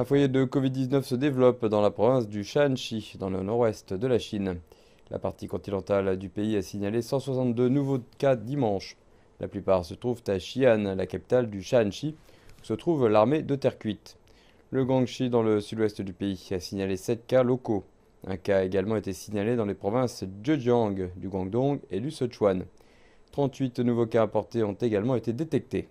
Un foyer de Covid-19 se développe dans la province du Shanxi, dans le nord-ouest de la Chine. La partie continentale du pays a signalé 162 nouveaux cas dimanche. La plupart se trouvent à Xi'an, la capitale du Shanxi, où se trouve l'armée de terre cuite. Le Guangxi, dans le sud-ouest du pays, a signalé 7 cas locaux. Un cas a également été signalé dans les provinces Zhejiang, du Guangdong et du Sichuan. 38 nouveaux cas apportés ont également été détectés.